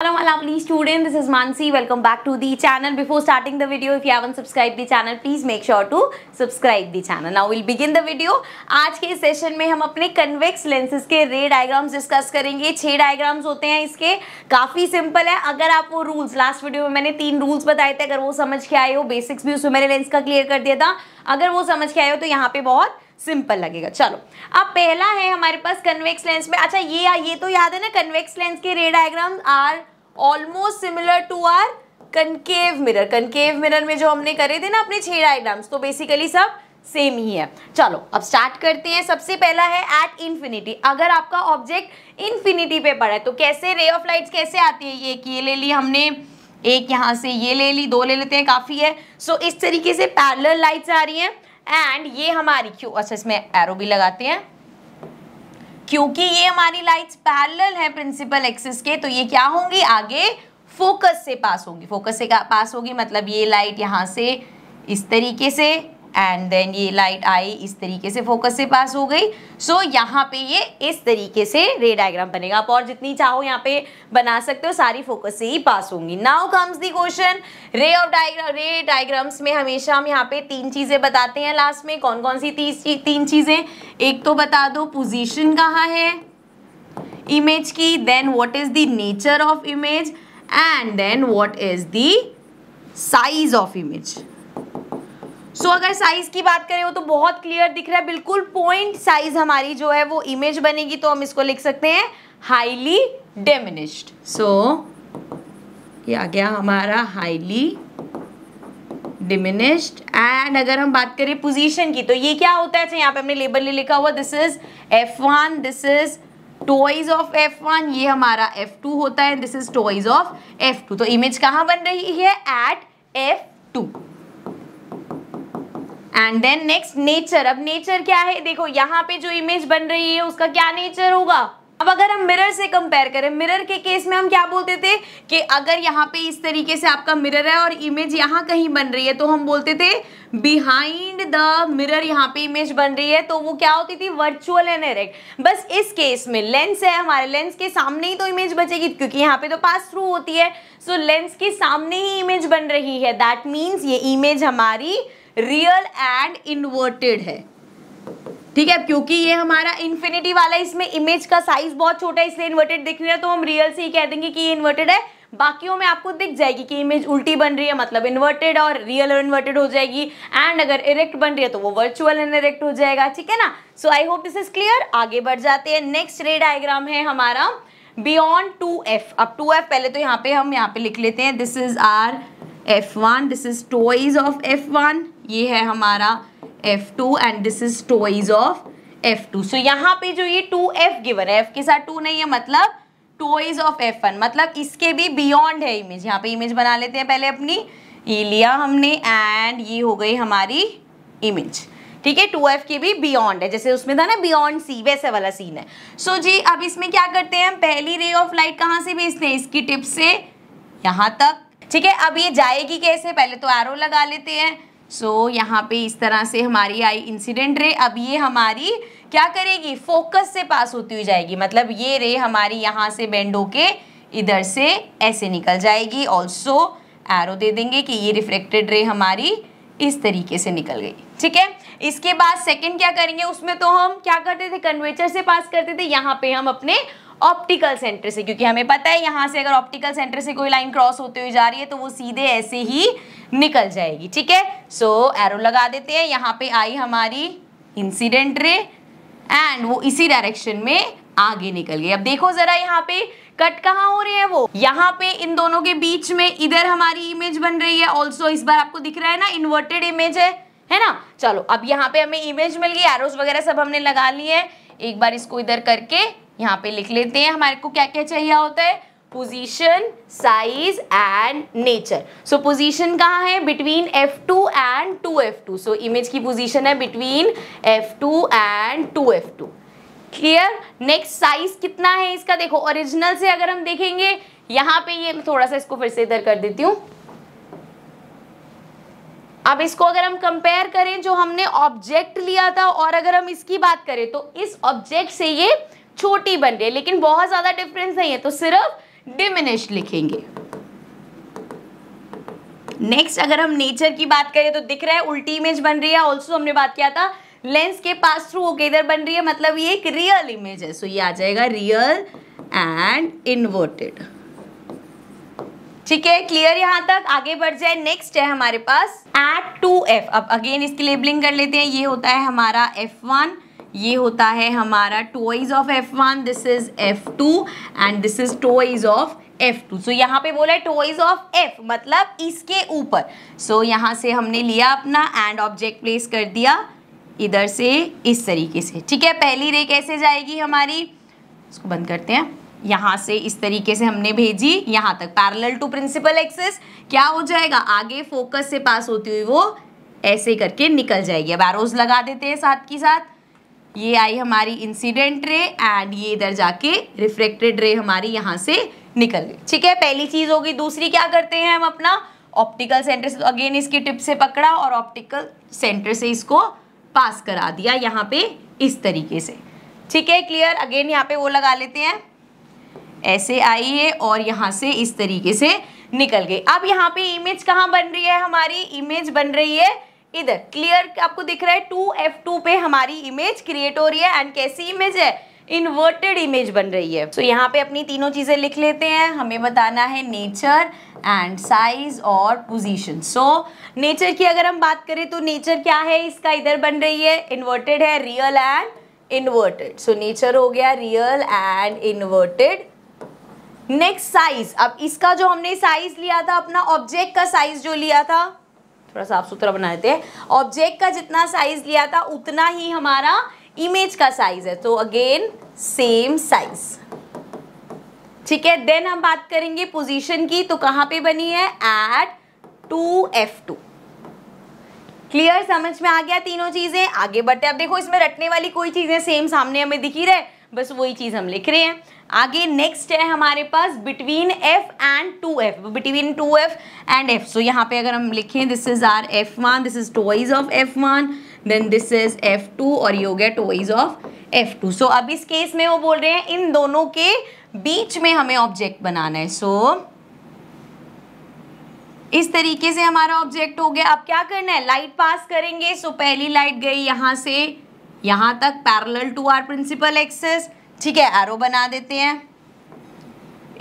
Hello my lovely student, this is Mansi. Welcome back to the channel. Before starting the video, if you haven't subscribed the channel, please make sure to subscribe the channel. Now we'll begin the video. aaj ke session mein hum apne convex lenses ke ray diagrams discuss karenge करेंगे diagrams hote hain iske kafi simple hai agar aap wo rules last video mein maine teen rules bataye the agar wo samajh ke aaye ho basics bhi usme उसमें lens ka clear kar diya tha agar wo samajh ke aaye ho to yahan pe bahut simple लगेगा चलो अब पहला है हमारे पास convex lens में अच्छा ये ये तो याद है ना कन्वेक्स लेंस के ray diagram are almost similar to our concave mirror concave mirror में जो हमने करे थे ना अपने छह डायग्राम्स तो बेसिकली सब सेम ही है चलो अब स्टार्ट करते हैं सबसे पहला है एट इन्फिनिटी अगर आपका ऑब्जेक्ट इन्फिनिटी पे पड़ा है तो कैसे रे ऑफ लाइट्स कैसे आती है ये कि ये ले ली हमने एक यहाँ से ये ले ली दो ले लेते हैं काफ़ी है सो so, इस तरीके से पैरल लाइट्स आ रही हैं एंड ये हमारी क्यू अच्छा इसमें एरो भी लगाते हैं क्योंकि ये हमारी लाइट्स पैरेलल हैं प्रिंसिपल एक्सिस के तो ये क्या होंगी आगे फोकस से पास होगी फोकस से पास होगी मतलब ये लाइट यहाँ से इस तरीके से एंड देन ये लाइट आई इस तरीके से फोकस से पास हो गई सो so, यहाँ पे ये इस तरीके से रे डायग्राम बनेगा आप और जितनी चाहो यहाँ पे बना सकते हो सारी फोकस से ही पास होंगी now comes the question ray of diagram ray diagrams में हमेशा हम यहाँ पे तीन चीज़ें बताते हैं लास्ट में कौन कौन सी तीन चीज़ें एक तो बता दो पोजिशन कहाँ है इमेज की then what is the nature of image and then what is the size of image so so, अगर साइज की बात करें वो तो बहुत क्लियर दिख रहा है बिल्कुल पॉइंट साइज हमारी जो है वो इमेज बनेगी तो हम इसको लिख सकते हैं हाईली डेमिनिश्ड सो ये आ गया हमारा हाईली डिमिनिश्ड एंड अगर हम बात करें पोजीशन की तो ये क्या होता है अच्छा, यहाँ पे हमने लेबल ले लिखा हुआ this is F one this is twice of F one ये हमारा एफ टू होता है this is twice of F two तो इमेज कहाँ बन रही है at F two and then next nature अब नेचर क्या है देखो यहाँ पे जो इमेज बन रही है उसका क्या नेचर होगा अब अगर हम मिरर से कंपेयर करें मिरर के केस में हम क्या बोलते थे कि अगर यहाँ पे इस तरीके से आपका मिरर है और इमेज यहाँ कहीं बन रही है तो हम बोलते थे बिहाइंड द मिरर यहाँ पे इमेज बन रही है तो वो क्या होती थी वर्चुअल एंड बस इस केस में लेंस है हमारे लेंस के सामने ही तो इमेज बचेगी क्योंकि यहाँ पे तो पास थ्रू होती है सो so, लेंस के सामने ही इमेज बन रही है दैट मीन्स ये इमेज हमारी रियल एंड इन्वर्टेड है ठीक है क्योंकि ये हमारा इन्फिनिटी वाला इसमें इमेज का साइज बहुत छोटा है इसलिए इन्वर्टेड दिख रही है तो हम रियल से ही कह देंगे कि ये इन्वर्टेड है बाकियों में आपको दिख जाएगी कि इमेज उल्टी बन रही है मतलब इन्वर्टेड और रियल और इन्वर्टेड हो जाएगी एंड अगर इरेक्ट बन रही है तो वो वर्चुअल एंड इरेक्ट हो जाएगा ठीक है ना so I hope this is clear आगे बढ़ जाते हैं नेक्स्ट रे डायग्राम है हमारा बियॉन्ड टू एफ अब टू एफ पहले तो यहाँ पे हम यहाँ पे लिख लेते हैं this is our F one this is twice of F one ये है हमारा F two and this is twice of F two so यहाँ पे जो ये टू एफ गिवन है एफ के साथ टू नहीं है मतलब टोइज ऑफ एफ वन मतलब इसके भी बियॉन्ड है इमेज यहाँ पे इमेज बना लेते हैं पहले अपनी ये लिया हमने एंड ये हो गई हमारी इमेज ठीक है टू एफ के भी बियॉन्ड है जैसे उसमें था ना बियॉन्ड सी वैसे वाला सीन है सो so जी अब इसमें क्या करते हैं हम पहली रे ऑफ लाइट कहाँ से भेजते हैं इसकी टिप से यहाँ तक ठीक है अब ये जाएगी कैसे पहले तो एरो लगा लेते हैं सो so, यहाँ पे इस तरह से हमारी आई इंसिडेंट रे अब ये हमारी क्या करेगी फोकस से पास होती हुई जाएगी मतलब ये रे हमारी यहाँ से बेंड होके इधर से ऐसे निकल जाएगी ऑल्सो एरो दे देंगे कि ये रिफ्लेक्टेड रे हमारी इस तरीके से निकल गई ठीक है इसके बाद सेकंड क्या करेंगे उसमें तो हम क्या करते थे कन्वेचर से पास करते थे यहाँ पे हम अपने ऑप्टिकल सेंटर से क्योंकि हमें पता है यहां से अगर ऑप्टिकल सेंटर से कोई लाइन क्रॉस होते हुए जा रही है तो वो सीधे ऐसे ही निकल जाएगी ठीक है सो एरो लगा देते हैं यहाँ पे आई हमारी इंसिडेंट रे एंड वो इसी डायरेक्शन में आगे निकल गई अब देखो जरा यहाँ पे कट कहाँ हो रहे हैं वो यहाँ पे इन दोनों के बीच में इधर हमारी इमेज बन रही है ऑल्सो इस बार आपको दिख रहा है ना इन्वर्टेड इमेज है है ना चलो अब यहाँ पे हमें इमेज मिल गई एरोज वगैरह सब हमने लगा लिए हैं एक बार इसको इधर करके यहाँ पे लिख लेते हैं हमारे को क्या क्या चाहिए होता है position size and nature so position कहाँ है between F2 and two two so image की पोजीशन है between F2 and 2F2 clear next size कितना है इसका देखो ओरिजिनल से अगर हम देखेंगे यहाँ पे ये थोड़ा सा इसको फिर से इधर कर देती हूँ अब इसको अगर हम कंपेयर करें जो हमने ऑब्जेक्ट लिया था और अगर हम इसकी बात करें तो इस ऑब्जेक्ट से ये छोटी बन रही है लेकिन बहुत ज़्यादा डिफरेंस नहीं है तो सिर्फ डिमिनिश लिखेंगे नेक्स्ट अगर हम नेचर की बात करें तो दिख रहा है उल्टी इमेज बन रही है ऑल्सो हमने बात किया था लेंस के पास थ्रू होके इधर बन रही है मतलब ये एक रियल इमेज है सो ये आ जाएगा रियल एंड इनवर्टेड ठीक है क्लियर यहां तक आगे बढ़ जाए नेक्स्ट है हमारे पास एट टू एफ अब अगेन इसकी लेबलिंग कर लेते हैं ये होता है हमारा एफ वन ये होता है हमारा twice of F one this is F two and this is twice of F two so यहाँ पे बोला टॉयज ऑफ एफ मतलब इसके ऊपर सो so, यहाँ से हमने लिया अपना एंड ऑब्जेक्ट प्लेस कर दिया इधर से इस तरीके से ठीक है पहली रे कैसे जाएगी हमारी इसको बंद करते हैं यहाँ से इस तरीके से हमने भेजी यहाँ तक पैरेलल टू प्रिंसिपल एक्सेस क्या हो जाएगा आगे फोकस से पास होती हुई वो ऐसे करके निकल जाएगी अब एरोज लगा देते हैं साथ की साथ ये आई हमारी इंसिडेंट रे एंड ये इधर जाके रिफ्रेक्टेड रे हमारी यहाँ से निकल गई ठीक है पहली चीज़ होगी दूसरी क्या करते हैं हम अपना ऑप्टिकल सेंटर से तो अगेन इसकी टिप से पकड़ा और ऑप्टिकल सेंटर से इसको पास करा दिया यहाँ पे इस तरीके से ठीक है क्लियर अगेन यहाँ पे वो लगा लेते हैं ऐसे आई है और यहाँ से इस तरीके से निकल गई अब यहाँ पे इमेज कहाँ बन रही है हमारी इमेज बन रही है इधर क्लियर आपको दिख रहा है टू एफ टू पे हमारी इमेज क्रिएट हो रही है एंड कैसी इमेज है इन्वर्टेड इमेज बन रही है सो so, यहाँ पे अपनी तीनों चीज़ें लिख लेते हैं हमें बताना है नेचर एंड साइज और पोजीशन सो नेचर की अगर हम बात करें तो नेचर क्या है इसका इधर बन रही है इन्वर्टेड है real and inverted so nature हो गया real and inverted next size अब इसका जो हमने साइज लिया था अपना ऑब्जेक्ट का साइज जो लिया था थोड़ा साफ सुथरा बना देते हैं ऑब्जेक्ट का जितना साइज लिया था उतना ही हमारा इमेज का साइज है तो अगेन सेम साइज ठीक है देन हम बात करेंगे पोजीशन की तो कहाँ पे बनी है at two F two clear समझ में आ गया तीनों चीजें आगे बढ़ते अब देखो इसमें रटने वाली कोई चीजें सेम सामने हमें दिखी रहे बस वही चीज़ हम लिख रहे हैं आगे नेक्स्ट है हमारे पास between F and two F between two F and F so यहाँ पे अगर हम लिखें this is our F one this is twice of F one then this is F two और ये हो गया twice of F two so अब इस केस में वो बोल रहे हैं इन दोनों के बीच में हमें ऑब्जेक्ट बनाना है सो so, इस तरीके से हमारा ऑब्जेक्ट हो गया अब क्या करना है लाइट पास करेंगे सो पहली लाइट गई यहाँ से यहाँ तक parallel to our principal axis ठीक है एरो बना देते हैं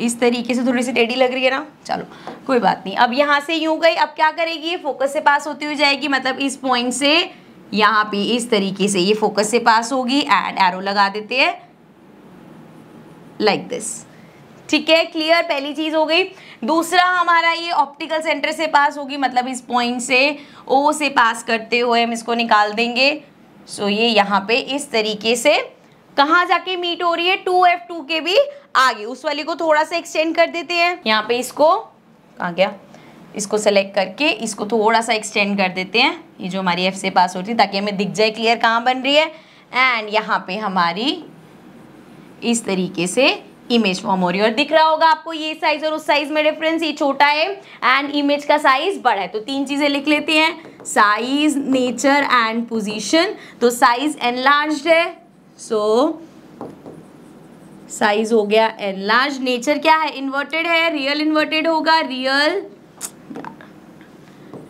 इस तरीके से थोड़ी सी टेढ़ी लग रही है ना चलो कोई बात नहीं अब यहाँ से यूं गई अब क्या करेगी ये फोकस से पास होती हुई जाएगी मतलब इस पॉइंट से यहाँ पे इस तरीके से ये फोकस से पास होगी एंड एरो लगा देते हैं लाइक दिस ठीक है क्लियर पहली चीज़ हो गई दूसरा हमारा ये ऑप्टिकल सेंटर से पास होगी मतलब इस पॉइंट से ओ से पास करते हुए हम इसको निकाल देंगे सो ये यहाँ पे इस तरीके से कहाँ जाके मीट हो रही है टू एफ टू के भी आगे उस वाली को थोड़ा सा एक्सटेंड कर देते हैं यहाँ पे इसको कहाँ गया इसको सेलेक्ट करके इसको थोड़ा सा एक्सटेंड कर देते हैं ये जो हमारी एफ से पास होती है ताकि हमें दिख जाए क्लियर कहाँ बन रही है एंड यहाँ पे हमारी इस तरीके से इमेज फॉर्म हो रही है और दिख रहा होगा आपको ये साइज और उस साइज में डिफरेंस ये छोटा है एंड इमेज का साइज बड़ा है तो तीन चीज़ें लिख लेते हैं साइज नेचर एंड पोजीशन तो साइज एनलार्ज है सो so, साइज हो गया एनलार्ज नेचर क्या है इन्वर्टेड है रियल इन्वर्टेड होगा रियल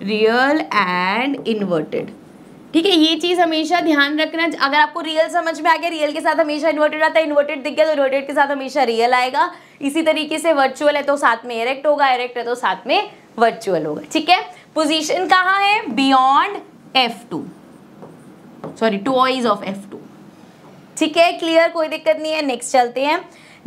रियल एंड इन्वर्टेड ठीक है ये चीज़ हमेशा ध्यान रखना अगर आपको रियल समझ में आ गया रियल के साथ हमेशा इन्वर्टेड आता है इन्वर्टेड दिख गया तो इन्वर्टेड के साथ हमेशा रियल आएगा इसी तरीके से वर्चुअल है तो साथ में इरेक्ट होगा इरेक्ट है तो साथ में वर्चुअल होगा ठीक है पोजिशन कहाँ है beyond F two sorry twice of F two ठीक है क्लियर कोई दिक्कत नहीं है नेक्स्ट चलते हैं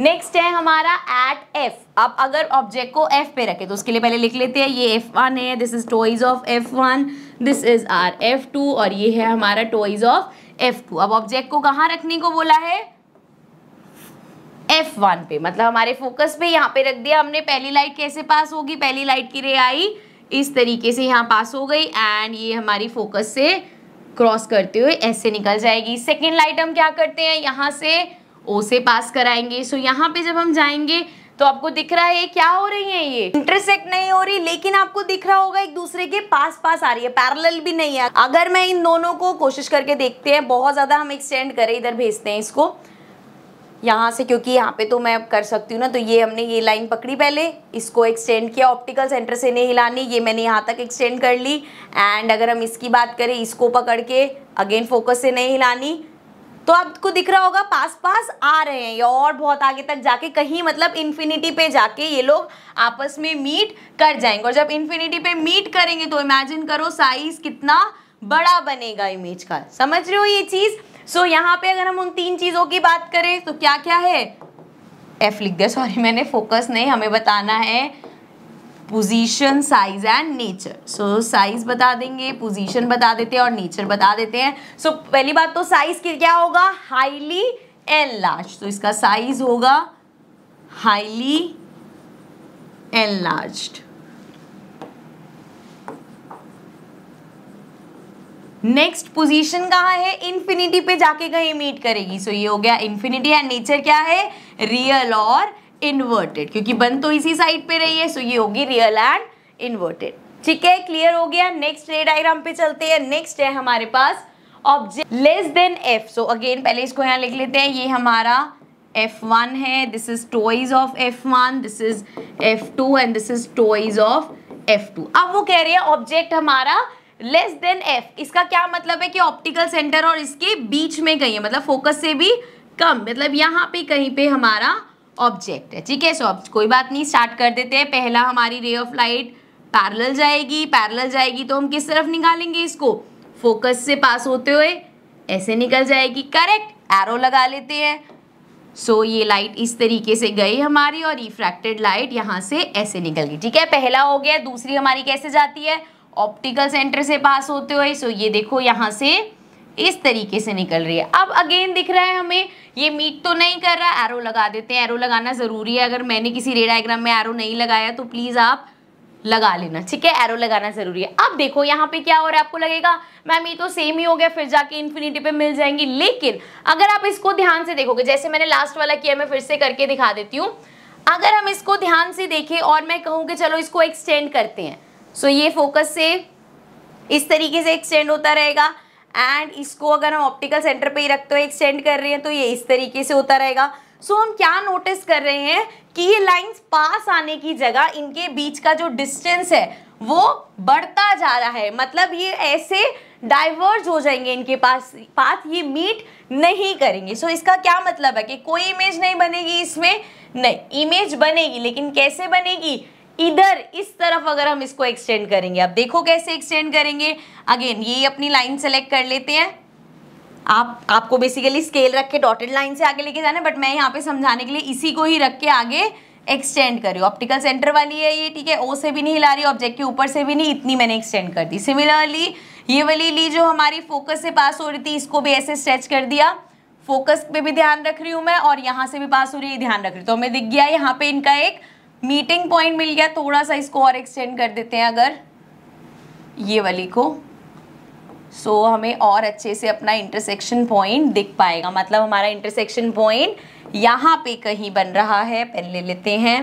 नेक्स्ट है हमारा एट एफ अब अगर ऑब्जेक्ट को एफ पे रखें तो उसके लिए पहले लिख लेते हैं ये एफ वन है this is twice of F one this is our F two और ये है हमारा टॉयज ऑफ एफ टू अब ऑब्जेक्ट को कहाँ रखने को बोला है एफ वन पे मतलब हमारे फोकस पे यहाँ पे रख दिया हमने पहली लाइट कैसे पास होगी पहली लाइट की रे आई इस तरीके से यहाँ पास हो गई एंड ये हमारी फोकस से क्रॉस करते हुए ऐसे निकल जाएगी सेकेंड लाइट हम क्या करते हैं यहाँ से ओ से पास कराएंगे सो so, यहाँ पे जब हम जाएंगे तो आपको दिख रहा है क्या हो रही है ये इंटरसेक्ट नहीं हो रही लेकिन आपको दिख रहा होगा एक दूसरे के पास पास आ रही है पैरेलल भी नहीं है अगर मैं इन दोनों को कोशिश करके देखते हैं बहुत ज़्यादा हम एक्सटेंड करें इधर भेजते हैं इसको यहाँ से क्योंकि यहाँ पे तो मैं कर सकती हूँ ना तो ये हमने ये लाइन पकड़ी पहले इसको एक्सटेंड किया ऑप्टिकल सेंटर से नहीं हिलानी ये मैंने यहाँ तक एक्सटेंड कर ली एंड अगर हम इसकी बात करें इसको पकड़ के अगेन फोकस से नहीं हिलानी तो आपको दिख रहा होगा पास पास आ रहे हैं ये और बहुत आगे तक जाके कहीं मतलब इन्फिनिटी पे जाके ये लोग आपस में मीट कर जाएंगे और जब इन्फिनिटी पे मीट करेंगे तो इमेजिन करो साइज कितना बड़ा बनेगा इमेज का समझ रहे हो ये चीज़ सो so, यहाँ पे अगर हम उन तीन चीज़ों की बात करें तो क्या क्या है एफ लिख दिया सॉरी मैंने फोकस नहीं हमें बताना है position size and nature so size बता देंगे पोजीशन बता देते हैं और नेचर बता देते हैं सो so, पहली बात तो साइज क्या होगा हाईली एन लार्ज तो इसका साइज होगा highly enlarge next position कहाँ है इन्फिनिटी पे जाके कहीं मीट करेगी सो so, ये हो गया इन्फिनिटी एंड नेचर क्या है रियल और इनवर्टेड क्योंकि बंद तो इसी साइड पे रही है सो ये होगी रियल एंड इनवर्टेड ठीक है क्लियर हो गया नेक्स्ट रे डायग्राम पे चलते हैं नेक्स्ट है हमारे पास object less than F so again पहले इसको यहाँ लिख लेते हैं ये हमारा F1 है this is twice of F1 this is F2 and this is twice of F2 अब वो कह रहे हैं ऑब्जेक्ट हमारा लेस देन F इसका क्या मतलब है कि ऑप्टिकल सेंटर और इसके बीच में कहीं है मतलब फोकस से भी कम मतलब यहाँ पे कहीं पे हमारा ऑब्जेक्ट है ठीक है सो अब कोई बात नहीं स्टार्ट कर देते हैं पहला हमारी रे ऑफ लाइट पैरल जाएगी पैरल जाएगी तो हम किस तरफ निकालेंगे इसको फोकस से पास होते हुए ऐसे निकल जाएगी करेक्ट एरो लगा लेते हैं सो so, ये लाइट इस तरीके से गई हमारी और रिफ्रैक्टेड लाइट यहाँ से ऐसे निकल गई ठीक है पहला हो गया दूसरी हमारी कैसे जाती है ऑप्टिकल सेंटर से पास होते हुए सो so, ये देखो यहाँ से इस तरीके से निकल रही है अब अगेन दिख रहा है हमें ये मीट तो नहीं कर रहा एरो लगा देते हैं एरो लगाना ज़रूरी है अगर मैंने किसी रे डायग्राम में एरो नहीं लगाया तो प्लीज़ आप लगा लेना ठीक है एरो लगाना ज़रूरी है अब देखो यहाँ पे क्या हो रहा है आपको लगेगा मैम ये तो सेम ही हो गया फिर जाके इन्फिनिटी पे मिल जाएंगी लेकिन अगर आप इसको ध्यान से देखोगे जैसे मैंने लास्ट वाला किया मैं फिर से करके दिखा देती हूँ अगर हम इसको ध्यान से देखें और मैं कहूँ कि चलो इसको एक्सटेंड करते हैं सो so, ये फोकस से इस तरीके से एक्सटेंड होता रहेगा एंड इसको अगर हम ऑप्टिकल सेंटर पे ही रखते हुए एक्सटेंड कर रहे हैं तो ये इस तरीके से होता रहेगा सो so, हम क्या नोटिस कर रहे हैं कि ये लाइंस पास आने की जगह इनके बीच का जो डिस्टेंस है वो बढ़ता जा रहा है मतलब ये ऐसे डाइवर्ज हो जाएंगे इनके पास पाथ ये मीट नहीं करेंगे सो so, इसका क्या मतलब है कि कोई इमेज नहीं बनेगी इसमें नहीं इमेज बनेगी लेकिन कैसे बनेगी इधर इस तरफ अगर हम इसको एक्सटेंड करेंगे अब देखो कैसे एक्सटेंड करेंगे अगेन ये अपनी लाइन सेलेक्ट कर लेते हैं आप आपको बेसिकली स्केल रख के डॉटेड लाइन से आगे लेके जाना है बट मैं यहाँ पे समझाने के लिए इसी को ही रख के आगे एक्सटेंड करी ऑप्टिकल सेंटर वाली है ये ठीक है ओ से भी नहीं हिला रही ऑब्जेक्ट के ऊपर से भी नहीं इतनी मैंने एक्सटेंड कर दी सिमिलरली ये वाली ली जो हमारी फोकस से पास हो रही थी इसको भी ऐसे स्ट्रेच कर दिया फोकस पे भी ध्यान रख रही हूँ मैं और यहाँ से भी पास हो रही है ध्यान रख रही हूँ तो हमें दिख गया यहाँ पे इनका एक मीटिंग पॉइंट मिल गया थोड़ा सा इसको और एक्सटेंड कर देते हैं अगर ये वाली को सो so, हमें और अच्छे से अपना इंटरसेक्शन पॉइंट दिख पाएगा मतलब हमारा इंटरसेक्शन पॉइंट यहाँ पे कहीं बन रहा है पेन ले लेते हैं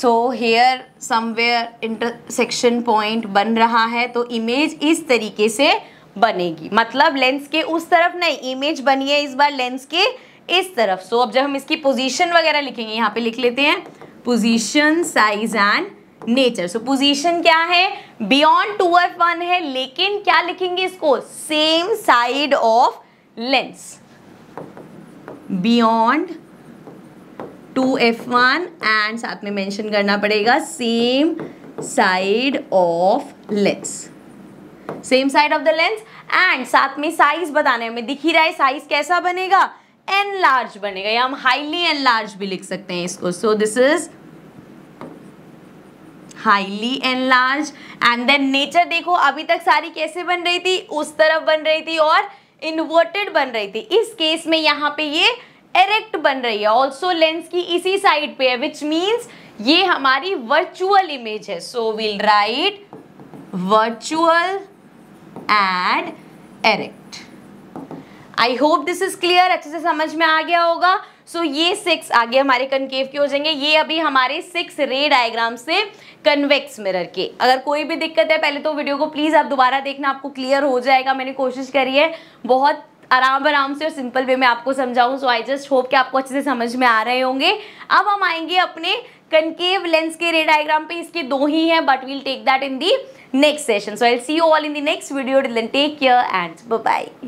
so here somewhere intersection point बन रहा है तो इमेज इस तरीके से बनेगी मतलब लेंस के उस तरफ नहीं इमेज बनी है इस बार लेंस के इस तरफ सो so, अब जब हम इसकी पोजीशन वगैरह लिखेंगे यहाँ पे लिख लेते हैं position size and nature so position क्या है बियॉन्ड टू एफ वन है लेकिन क्या लिखेंगे इसको same side of lens beyond two F one and साथ में मेंशन करना पड़ेगा same side of lens same side of the lens and साथ में साइज बताने में दिख ही रहा है साइज कैसा बनेगा एन लार्ज बनेगा या हम हाईली एन लार्ज भी लिख सकते हैं इसको so this is highly enlarge and then nature देखो अभी तक सारी कैसे बन रही थी उस तरफ बन रही थी और इन्वर्टेड बन रही थी इस केस में यहाँ पे ये एरेक्ट बन रही है ऑल्सो लेंस की इसी साइड पे है विच मीन्स ये हमारी वर्चुअल इमेज है so will write virtual and erect I hope this is clear अच्छे से समझ में आ गया होगा सो so, ये सिक्स आगे हमारे कनकेव के हो जाएंगे ये अभी हमारे सिक्स रे डायग्राम से कन्वेक्स मिरर के अगर कोई भी दिक्कत है पहले तो वीडियो को प्लीज़ आप दोबारा देखना आपको क्लियर हो जाएगा मैंने कोशिश करी है बहुत आराम आराम से और सिंपल वे में आपको समझाऊं सो आई जस्ट होप कि आपको अच्छे से समझ में आ रहे होंगे अब हम आएंगे अपने कनकेव लेंस के रे डायग्राम पे इसके दो ही हैं but we'll take that in the next session so I see you all in the next video take care and bye